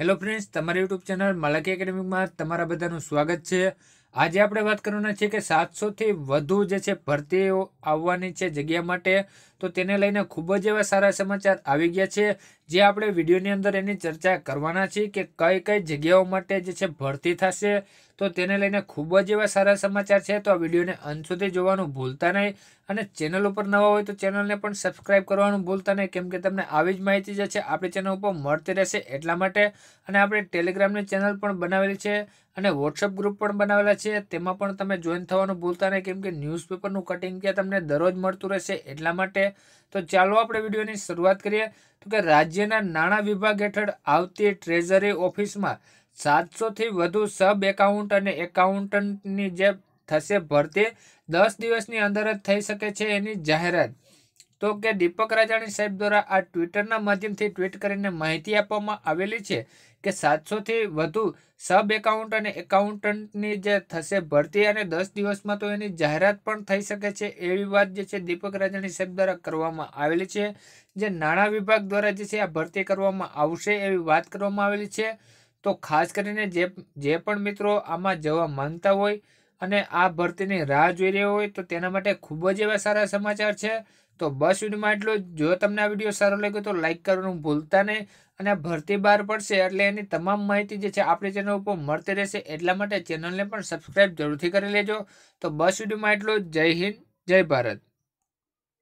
hello friends તમારી YouTube channel મલાકી એકેડેમિકમાં તમારા બધાનું સ્વાગત છે આજે આપણે વાત કરવાના છે કે સાતસોથી વધુ જે છે ભરતીઓ આવવાની છે જગ્યા માટે તો તેને લઈને ખૂબ જ એવા સારા સમાચાર આવી ગયા છે જે આપણે વિડીયોની અંદર એની ચર્ચા કરવાના છીએ કે કઈ કઈ જગ્યાઓ માટે જે છે ભરતી થશે તો તેને લઈને ખૂબ જ એવા સારા સમાચાર છે તો આ વિડીયોને અંત સુધી જોવાનું ભૂલતા નહીં અને ચેનલ ઉપર નવા હોય તો ચેનલને પણ સબસ્ક્રાઇબ કરવાનું ભૂલતા નહીં કેમ કે તમને આવી જ માહિતી જે છે આપણી ચેનલ ઉપર મળતી રહેશે એટલા માટે અને આપણે ટેલિગ્રામની ચેનલ પણ બનાવેલી છે અને વોટ્સઅપ ગ્રુપ પણ બનાવેલા છે છે તેમાં પણ તમે જોઈન થવાનું ભૂલતા નહીં કેમ કે ન્યૂઝપેપરનું કટિંગ ત્યાં તમને દરરોજ મળતું રહેશે એટલા માટે તો ચાલો આપણે વિડીયોની શરૂઆત કરીએ તો કે રાજ્યના નાણાં વિભાગ હેઠળ આવતી ટ્રેઝરી ઓફિસમાં સાતસોથી વધુ સબ એકાઉન્ટ અને એકાઉન્ટન્ટની જે થશે ભરતી દસ દિવસની અંદર જ થઈ શકે છે એની જાહેરાત તો કે દીપક રાજાણી સાહેબ દ્વારા આ ટ્વિટરના માધ્યમથી ટ્વીટ કરીને માહિતી આપવામાં આવેલી છે કે સાતસોથી વધુ સબ એકાઉન્ટ અને એકાઉન્ટન્ટની જે થશે ભરતી અને દસ દિવસમાં તો એની જાહેરાત પણ થઈ શકે છે એવી વાત જે છે દીપક રાજાણી સાહેબ દ્વારા કરવામાં આવેલી છે જે નાણાં વિભાગ દ્વારા જે છે આ ભરતી કરવામાં આવશે એવી વાત કરવામાં આવેલી છે તો ખાસ કરીને જે જે પણ મિત્રો આમાં જવા માંગતા હોય અને આ ભરતીની રાહ જોઈ રહ્યો હોય તો તેના માટે ખૂબ જ એવા સારા સમાચાર છે તો બસ વિડીયોમાં એટલો જો તમને આ વિડીયો સારો લાગ્યો તો લાઇક કરવાનું ભૂલતા નહીં અને ભરતી બહાર પડશે એટલે એની તમામ માહિતી જે છે આપણી ચેનલ ઉપર મળતી રહેશે એટલા માટે ચેનલને પણ સબસ્ક્રાઈબ જરૂરથી કરી લેજો તો બસ વિડીયોમાં એટલો જય હિન્દ જય ભારત